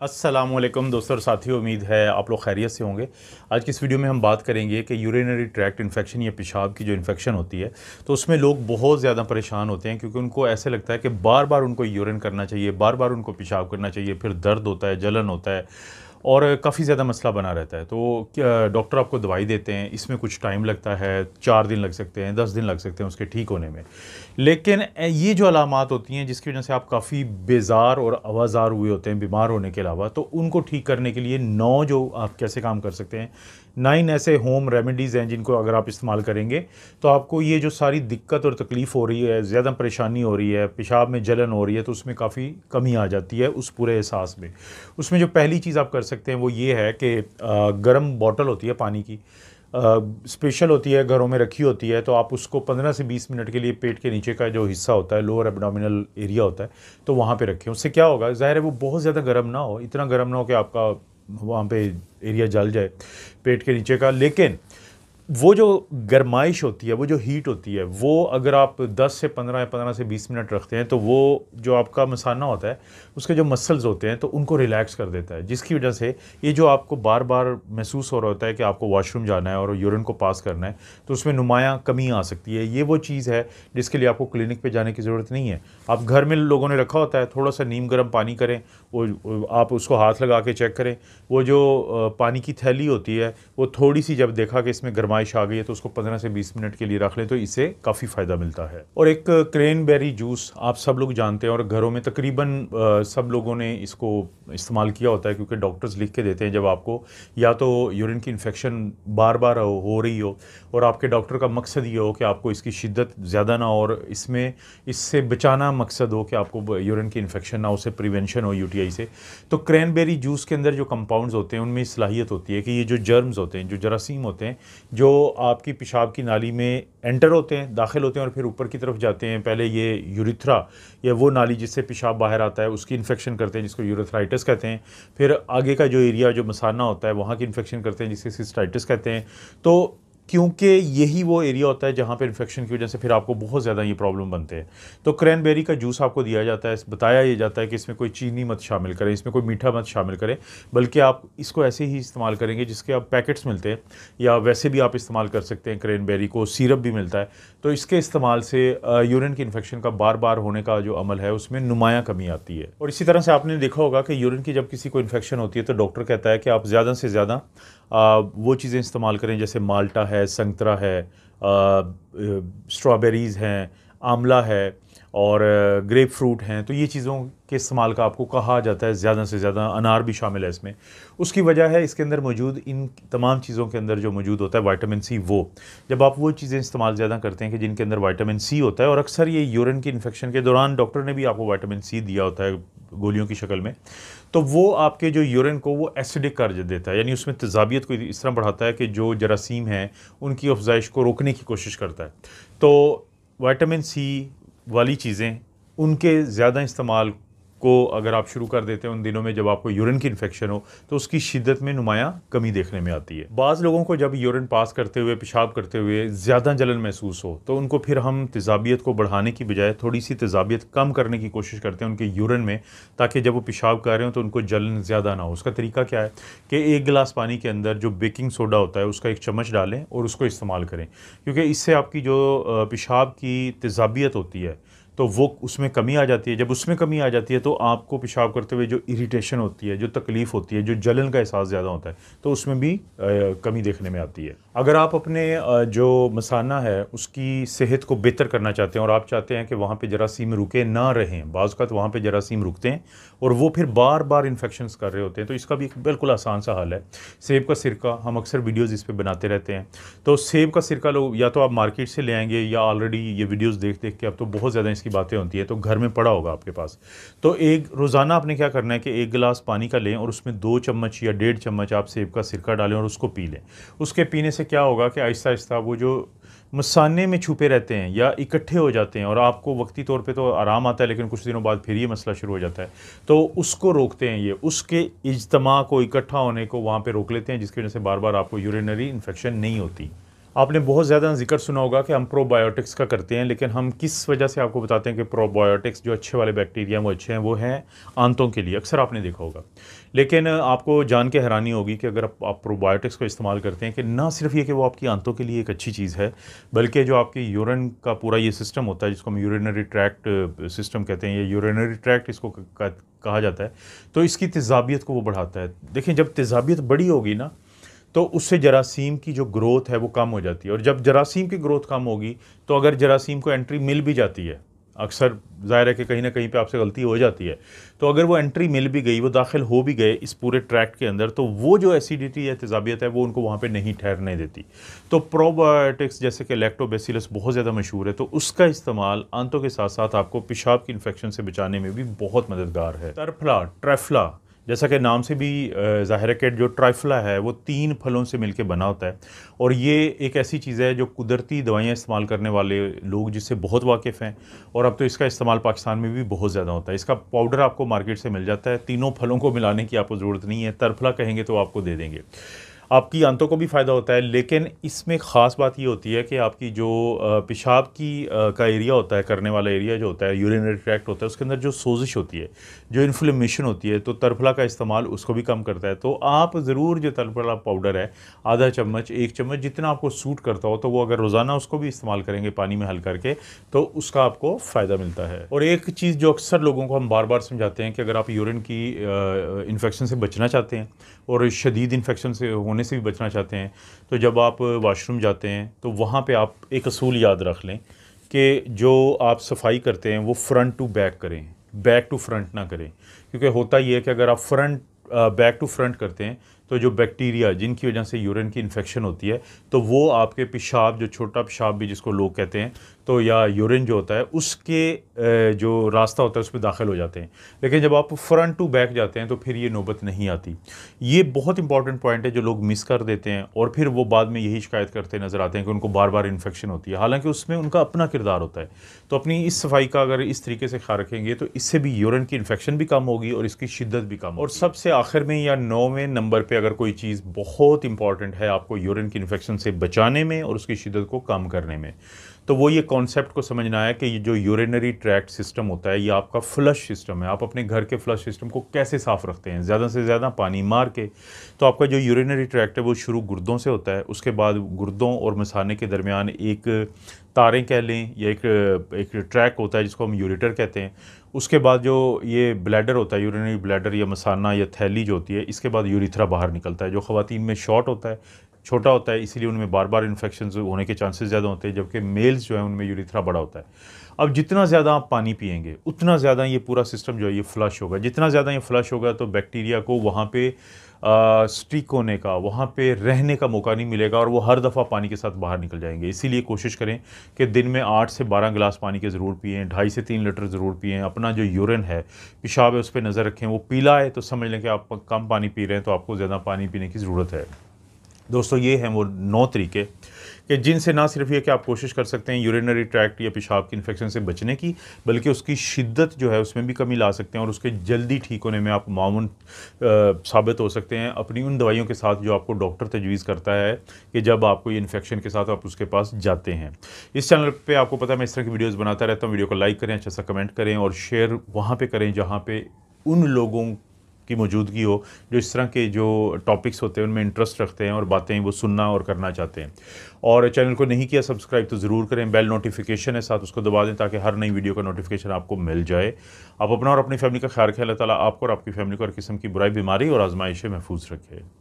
वालेकुम दोस्तों और साथियों उम्मीद है आप लोग खैरियत से होंगे आज की इस वीडियो में हम बात करेंगे कि यूरिनरी ट्रैक्ट इन्फेक्शन या पेशाब की जो इन्फेक्शन होती है तो उसमें लोग बहुत ज़्यादा परेशान होते हैं क्योंकि उनको ऐसे लगता है कि बार बार उनको यूरिन करना चाहिए बार बार उनको पेशाब करना चाहिए फिर दर्द होता है जलन होता है और काफ़ी ज़्यादा मसला बना रहता है तो डॉक्टर आपको दवाई देते हैं इसमें कुछ टाइम लगता है चार दिन लग सकते हैं दस दिन लग सकते हैं उसके ठीक होने में लेकिन ये जो अलामत होती हैं जिसकी वजह से आप काफ़ी बेजार और आवाज़ार हुए होते हैं बीमार होने के अलावा तो उनको ठीक करने के लिए नौ जो आप कैसे काम कर सकते हैं नाइन ऐसे होम रेमेडीज़ हैं जिनको अगर आप इस्तेमाल करेंगे तो आपको ये जो सारी दिक्कत और तकलीफ़ हो रही है ज़्यादा परेशानी हो रही है पेशाब में जलन हो रही है तो उसमें काफ़ी कमी आ जाती है उस पूरे एहसास में उसमें जो पहली चीज़ आप कर सकते सकते हैं वो ये है कि गर्म बॉटल होती है पानी की स्पेशल होती है घरों में रखी होती है तो आप उसको 15 से 20 मिनट के लिए पेट के नीचे का जो हिस्सा होता है लोअर एबडामिनल एरिया होता है तो वहाँ पे रखें उससे क्या होगा ज़ाहिर है वो बहुत ज़्यादा गर्म ना हो इतना गर्म ना हो कि आपका वहाँ पे एरिया जल जाए पेट के नीचे का लेकिन वो जो गर्माइश होती है वो जो हीट होती है वो अगर आप 10 से 15 या 15 से 20 मिनट रखते हैं तो वो जो आपका मसाना होता है उसके जो मसल्स होते हैं तो उनको रिलैक्स कर देता है जिसकी वजह से ये जो आपको बार बार महसूस हो रहा होता है कि आपको वॉशरूम जाना है और यूरिन को पास करना है तो उसमें नुमाया कमी आ सकती है ये वो चीज़ है जिसके लिए आपको क्लिनिक पर जाने की ज़रूरत नहीं है आप घर में लोगों ने रखा होता है थोड़ा सा नीम गर्म पानी करें वो आप उसको हाथ लगा के चेक करें वो जो पानी की थैली होती है वो थोड़ी सी जब देखा कि इसमें गर्माई फरमाइश आ गई है तो उसको पंद्रह से बीस मिनट के लिए रख लें तो इससे काफ़ी फ़ायदा मिलता है और एक क्रेनबेरी जूस आप सब लोग जानते हैं और घरों में तकरीबन सब लोगों ने इसको इस्तेमाल किया होता है क्योंकि डॉक्टर्स लिख के देते हैं जब आपको या तो यूरिन की इन्फेक्शन बार बार हो, हो रही हो और आपके डॉक्टर का मकसद ये हो कि आपको इसकी शिद्दत ज़्यादा ना और इसमें इससे बचाना मकसद हो कि आपको यूरिन की इन्फेक्शन ना उसे प्रिवेंशन हो यूटीआई से तो क्रैनबेरी जूस के अंदर जो कंपाउंड्स होते हैं उनमें सलाहियत होती है कि ये जो जर्म्स होते हैं जो जरासीम होते हैं जो आपकी पेशाब की नाली में एंटर होते हैं दाखिल होते हैं और फिर ऊपर की तरफ जाते हैं पहले ये यूरिथ्रा या वो नाली जिससे पेशाब बाहर आता है उसकी इन्फेक्शन करते हैं जिसको यूरिथ्राइटिस कहते हैं फिर आगे का जो एरिया जो मसाना होता है वहाँ की इन्फेक्शन करते हैं जिसे सिस्टाइटिस कहते हैं तो क्योंकि यही वो एरिया होता है जहाँ पर इन्फेक्शन की वजह से फिर आपको बहुत ज़्यादा ये प्रॉब्लम बनते हैं तो क्रैनबेरी का जूस आपको दिया जाता है बताया ये जाता है कि इसमें कोई चीनी मत शामिल करें इसमें कोई मीठा मत शामिल करें बल्कि आप इसको ऐसे ही इस्तेमाल करेंगे जिसके आप पैकेट्स मिलते हैं या वैसे भी आप इस्तेमाल कर सकते हैं क्रैनबेरी को सीरप भी मिलता है तो इसके इस्तेमाल से यूरिन की इन्फेक्शन का बार बार होने का जो अमल है उसमें नुमाया कमी आती है और इसी तरह से आपने देखा होगा कि यूरिन की जब किसी को इन्फेक्शन होती है तो डॉक्टर कहता है कि आप ज़्यादा से ज़्यादा वो चीज़ें इस्तेमाल करें जैसे माल्टा है संतरा है स्ट्रॉबेरीज़ हैं आंवला है और ग्रेप फ्रूट हैं तो ये चीज़ों के इस्तेमाल का आपको कहा जाता है ज़्यादा से ज़्यादा अनार भी शामिल है इसमें उसकी वजह है इसके अंदर मौजूद इन तमाम चीज़ों के अंदर जो मौजूद होता है वाइटामिन सी वो जब आप वो चीज़ें इस्तेमाल ज़्यादा करते हैं कि जिनके अंदर वाइटामिन सी होता है और अक्सर ये यूरिन की इन्फेक्शन के दौरान डॉक्टर ने भी आपको वाइटामिन सी दिया होता है गोलियों की शक्ल में तो वो आपके जो यूरिन को वो एसिडिक कर देता है यानी उसमें तजाबियत को इस तरह बढ़ाता है कि जो जरासीम हैं उनकी अफजाइश को रोकने की कोशिश करता है तो वाइटामिन सी वाली चीज़ें उनके ज़्यादा इस्तेमाल को अगर आप शुरू कर देते हैं उन दिनों में जब आपको यूरिन की इन्फेक्शन हो तो उसकी शिद्दत में नुमाया कमी देखने में आती है बाज़ लोगों को जब यूरिन पास करते हुए पेशाब करते हुए ज़्यादा जलन महसूस हो तो उनको फिर हम तेज़ाबियत को बढ़ाने की बजाय थोड़ी सी तेज़ाबियत कम करने की कोशिश करते हैं उनके यूरिन में ताकि जब वो पेशाब कर रहे हो तो उनको जलन ज़्यादा ना हो उसका तरीका क्या है कि एक गिलास पानी के अंदर जो बेकिंग सोडा होता है उसका एक चम्मच डालें और उसको इस्तेमाल करें क्योंकि इससे आपकी जो पेशाब की तेज़ाबियत होती है तो वो उसमें कमी आ जाती है जब उसमें कमी आ जाती है तो आपको पेशाब करते हुए जो इरीटेशन होती है जो तकलीफ़ होती है जो जलन का एहसास ज़्यादा होता है तो उसमें भी कमी देखने में आती है अगर आप अपने जो मसाना है उसकी सेहत को बेहतर करना चाहते हैं और आप चाहते हैं कि वहाँ पर जरासीम रुके ना रहें बाज़ का तो वहाँ पर जरासीम रुकते हैं और वो फिर बार बार इन्फेक्शन कर रहे होते हैं तो इसका भी एक बिल्कुल आसान सा हाल है सेब का सिरका हम अक्सर वीडियोज़ इस पर बनाते रहते हैं तो सेब का सिरका लोग या तो आप मार्केट से ले आएंगे या ऑलरेडी ये वीडियोज़ देख देख के अब तो बहुत ज़्यादा की बातें होती है तो घर में पड़ा होगा आपके पास तो एक रोज़ाना आपने क्या करना है कि एक गिलास पानी का लें और उसमें दो चम्मच या डेढ़ चम्मच आप सेब का सिरका डालें और उसको पी लें उसके पीने से क्या होगा कि आहिस्ता आहिस्ता वो जो मसाने में छुपे रहते हैं या इकट्ठे हो जाते हैं और आपको वक्ती तौर पे तो आराम आता है लेकिन कुछ दिनों बाद फिर ये मसला शुरू हो जाता है तो उसको रोकते हैं ये उसके इजतमा को इकट्ठा होने को वहाँ पे रोक लेते हैं जिसकी वजह से बार बार आपको यूरिनरी इन्फेक्शन नहीं होती आपने बहुत ज़्यादा जिक्र सुना होगा कि हम प्रोबायोटिक्स का करते हैं लेकिन हम किस वजह से आपको बताते हैं कि प्रोबायोटिक्स जो अच्छे वाले बैक्टीरिया वो अच्छे हैं वो हैं आंतों के लिए अक्सर आपने देखा होगा लेकिन आपको जान के हैरानी होगी कि अगर आप, प्रोबायोटिक्स को इस्तेमाल करते हैं कि ना सिर्फ ये कि वो आपकी आंतों के लिए एक अच्छी चीज़ है बल्कि जो आपकी यूरन का पूरा ये सिस्टम होता है जिसको हम यूरिनरी ट्रैक्ट सिस्टम कहते हैं या यूरिनरी ट्रैक्ट इसको कहा जाता है तो इसकी तेजाबियत को वो बढ़ाता है देखें जब तेजाबियत बड़ी होगी ना तो उससे जरासीम की जो ग्रोथ है वो कम हो जाती है और जब जरासीम की ग्रोथ कम होगी तो अगर जरासीम को एंट्री मिल भी जाती है अक्सर ज़ाहिर है कि कहीं ना कहीं पे आपसे गलती हो जाती है तो अगर वो एंट्री मिल भी गई वो दाखिल हो भी गए इस पूरे ट्रैक्ट के अंदर तो वो जो एसिडिटी या तेजाबियत है वो उनको वहाँ पे नहीं ठहरने देती तो प्रोबायोटिक्स जैसे कि लैक्टोबेसिलस बहुत ज़्यादा मशहूर है तो उसका इस्तेमाल आंतों के साथ साथ आपको पेशाब की इन्फेक्शन से बचाने में भी बहुत मददगार है तरफला ट्रेफला जैसा कि नाम से भी ज़ाहिर है कि जो ट्राइफला है वो तीन फलों से मिलके बना होता है और ये एक ऐसी चीज़ है जो कुदरती दवाइयाँ इस्तेमाल करने वाले लोग जिससे बहुत वाकिफ़ हैं और अब तो इसका इस्तेमाल पाकिस्तान में भी बहुत ज़्यादा होता है इसका पाउडर आपको मार्केट से मिल जाता है तीनों फलों को मिलाने की आपको ज़रूरत नहीं है तरफला कहेंगे तो आपको दे देंगे आपकी आंतों को भी फ़ायदा होता है लेकिन इसमें ख़ास बात ये होती है कि आपकी जो पेशाब की का एरिया होता है करने वाला एरिया जो होता है यूरिनरी ट्रैक्ट होता है उसके अंदर जो सोजिश होती है जो इन्फ्लेमेशन होती है तो तरफला का इस्तेमाल उसको भी कम करता है तो आप ज़रूर जो तरफला पाउडर है आधा चम्मच एक चम्मच जितना आपको सूट करता हो तो वो अगर रोज़ाना उसको भी इस्तेमाल करेंगे पानी में हल करके तो उसका आपको फ़ायदा मिलता है और एक चीज़ जो अक्सर लोगों को हम बार बार समझाते हैं कि अगर आप यूरिन की इन्फेक्शन से बचना चाहते हैं और शदीद इन्फेक्शन से होने होने से भी बचना चाहते हैं तो जब आप वाशरूम जाते हैं तो वहाँ पे आप एक असूल याद रख लें कि जो आप सफाई करते हैं वो फ़्रंट टू बैक करें बैक टू फ्रंट ना करें क्योंकि होता ये है कि अगर आप फ्रंट बैक टू फ्रंट करते हैं तो जो बैक्टीरिया जिनकी वजह से यूरिन की इन्फेक्शन होती है तो वो आपके पेशाब जो छोटा पेशाब भी जिसको लोग कहते हैं तो या यूरिन जो होता है उसके जो रास्ता होता है उसमें दाखिल हो जाते हैं लेकिन जब आप फ्रंट टू बैक जाते हैं तो फिर ये नौबत नहीं आती ये बहुत इंपॉर्टेंट पॉइंट है जो लोग मिस कर देते हैं और फिर वो बाद में यही शिकायत करते नज़र आते हैं कि उनको बार बार इन्फेक्शन होती है हालांकि उसमें उनका अपना किरदार होता है तो अपनी इस सफाई का अगर इस तरीके से ख्याल रखेंगे तो इससे भी यूरिन की इन्फेक्शन भी कम होगी और इसकी शिद्दत भी कम और सबसे आखिर में या नौवें नंबर पे अगर कोई चीज़ बहुत इंपॉर्टेंट है आपको यूरिन की इन्फेक्शन से बचाने में और उसकी शिदत को कम करने में तो वो ये कॉन्सेप्ट को समझना है कि ये जो यूरिनरी ट्रैक्ट सिस्टम होता है ये आपका फ्लश सिस्टम है आप अपने घर के फ्लश सिस्टम को कैसे साफ़ रखते हैं ज़्यादा से ज़्यादा पानी मार के तो आपका जो यूरिनरी ट्रैक्ट है वो शुरू गुर्दों से होता है उसके बाद गुर्दों और मसाने के दरमियान एक तारें कह लें या एक एक ट्रैक होता है जिसको हम यूरेटर कहते हैं उसके बाद जो ये ब्लैडर होता है यूरिनरी ब्लैडर या मसाना या थैली जो होती है इसके बाद यूरिथ्रा बाहर निकलता है जो खातन में शॉर्ट होता है छोटा होता है इसीलिए उनमें बार बार इन्फेक्शन होने के चांसेस ज़्यादा होते हैं जबकि मेल्स जो हैं उनमें यूरिथ्रा बड़ा होता है अब जितना ज़्यादा आप पानी पियेंगे उतना ज़्यादा ये पूरा सिस्टम जो है ये फ्लश होगा जितना ज़्यादा ये फ्लश होगा तो बैक्टीरिया को वहाँ पर स्टीक होने का वहाँ पे रहने का मौका नहीं मिलेगा और वो हर दफ़ा पानी के साथ बाहर निकल जाएंगे इसीलिए कोशिश करें कि दिन में आठ से बारह गिलास पानी के ज़रूर पिएँ ढाई से तीन लीटर ज़रूर पिएँ अपना जो यूरिन है पेशाब है उस पर नज़र रखें वो पीला है तो समझ लें कि आप कम पानी पी रहे हैं तो आपको ज़्यादा पानी पीने की ज़रूरत है दोस्तों ये हैं वो नौ तरीके कि जिनसे ना सिर्फ ये कि आप कोशिश कर सकते हैं यूरिनरी ट्रैक्ट या पेशाब की इन्फेक्शन से बचने की बल्कि उसकी शिद्दत जो है उसमें भी कमी ला सकते हैं और उसके जल्दी ठीक होने में आप मामून साबित हो सकते हैं अपनी उन दवाइयों के साथ जो आपको डॉक्टर तजवीज़ करता है कि जब आपको ये इन्फेक्शन के साथ आप उसके पास जाते हैं इस चैनल पर आपको पता है मैं इस तरह की वीडियोज़ बनाता रहता हूँ वीडियो को लाइक करें अच्छा सा कमेंट करें और शेयर वहाँ पर करें जहाँ पर उन लोगों की मौजूदगी हो जो इस तरह के जो टॉपिक्स होते हैं उनमें इंटरेस्ट रखते हैं और बातें वो सुनना और करना चाहते हैं और चैनल को नहीं किया सब्सक्राइब तो ज़रूर करें बेल नोटिफिकेशन है साथ उसको दबा दें ताकि हर नई वीडियो का नोटिफिकेशन आपको मिल जाए आप अपना और अपनी फैमिली का ख्याल रखें अल्लाह ताला आपको और आपकी फैमिली को हर किस्म की बुराई बीमारी और आजमाइशें महफूज रखें